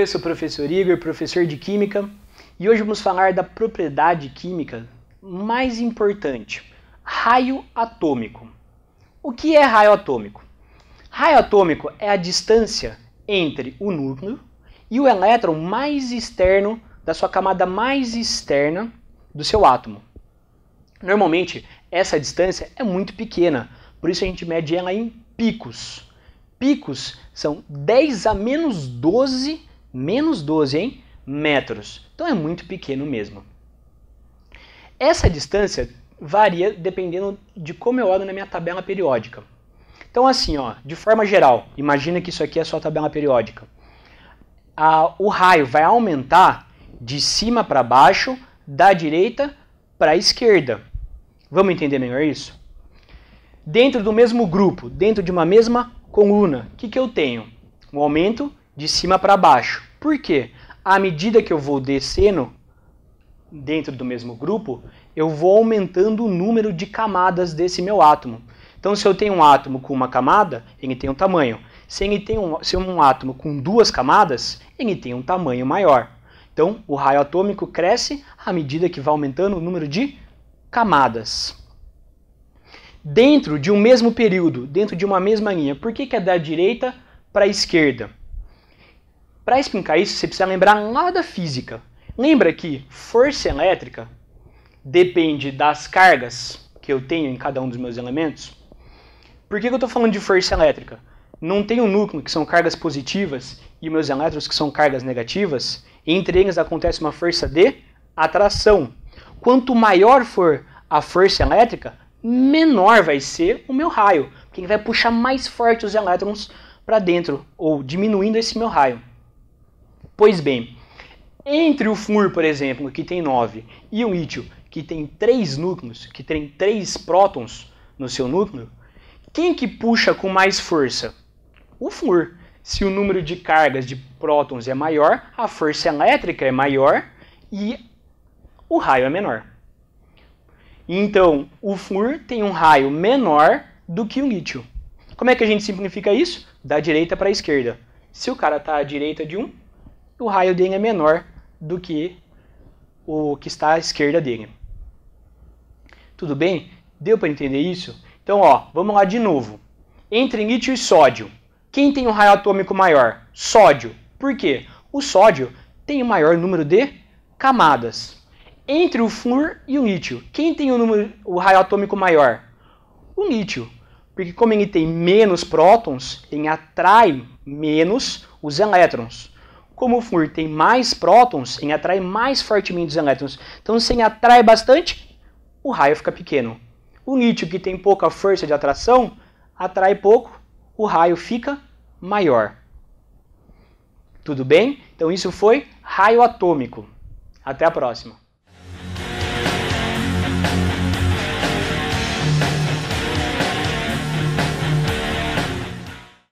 eu sou o professor Igor, professor de Química, e hoje vamos falar da propriedade química mais importante, raio atômico. O que é raio atômico? Raio atômico é a distância entre o núcleo e o elétron mais externo da sua camada mais externa do seu átomo. Normalmente, essa distância é muito pequena, por isso a gente mede ela em picos. Picos são 10 a menos 12 menos 12 hein, metros. Então é muito pequeno mesmo. Essa distância varia dependendo de como eu olho na minha tabela periódica. Então assim, ó, de forma geral, imagina que isso aqui é a sua tabela periódica. o raio vai aumentar de cima para baixo, da direita para a esquerda. Vamos entender melhor isso? Dentro do mesmo grupo, dentro de uma mesma coluna, o que, que eu tenho? Um aumento de cima para baixo. Por quê? À medida que eu vou descendo dentro do mesmo grupo, eu vou aumentando o número de camadas desse meu átomo. Então, se eu tenho um átomo com uma camada, ele tem um tamanho. Se, ele tem um, se um átomo com duas camadas, ele tem um tamanho maior. Então, o raio atômico cresce à medida que vai aumentando o número de camadas. Dentro de um mesmo período, dentro de uma mesma linha, por que, que é da direita para a esquerda? Para explicar isso, você precisa lembrar lá da física. Lembra que força elétrica depende das cargas que eu tenho em cada um dos meus elementos? Por que, que eu estou falando de força elétrica? Não tem um núcleo, que são cargas positivas, e meus elétrons, que são cargas negativas, entre eles acontece uma força de atração. Quanto maior for a força elétrica, menor vai ser o meu raio, porque ele vai puxar mais forte os elétrons para dentro, ou diminuindo esse meu raio. Pois bem, entre o FUR, por exemplo, que tem 9, e o ítio, que tem 3 núcleos, que tem 3 prótons no seu núcleo, quem que puxa com mais força? O FUR. Se o número de cargas de prótons é maior, a força elétrica é maior e o raio é menor. Então, o FUR tem um raio menor do que o lítio. Como é que a gente simplifica isso? Da direita para a esquerda. Se o cara está à direita de um, o raio dele é menor do que o que está à esquerda dele. Tudo bem? Deu para entender isso? Então, ó, vamos lá de novo. Entre nítio e sódio, quem tem um raio atômico maior? Sódio. Por quê? O sódio tem o um maior número de camadas. Entre o flúor e o nítio, quem tem o, número, o raio atômico maior? O nítio. Porque como ele tem menos prótons, ele atrai menos os elétrons. Como o flúor tem mais prótons, ele atrai mais fortemente os elétrons. Então, se ele atrai bastante, o raio fica pequeno. O lítio, que tem pouca força de atração, atrai pouco, o raio fica maior. Tudo bem? Então, isso foi raio atômico. Até a próxima!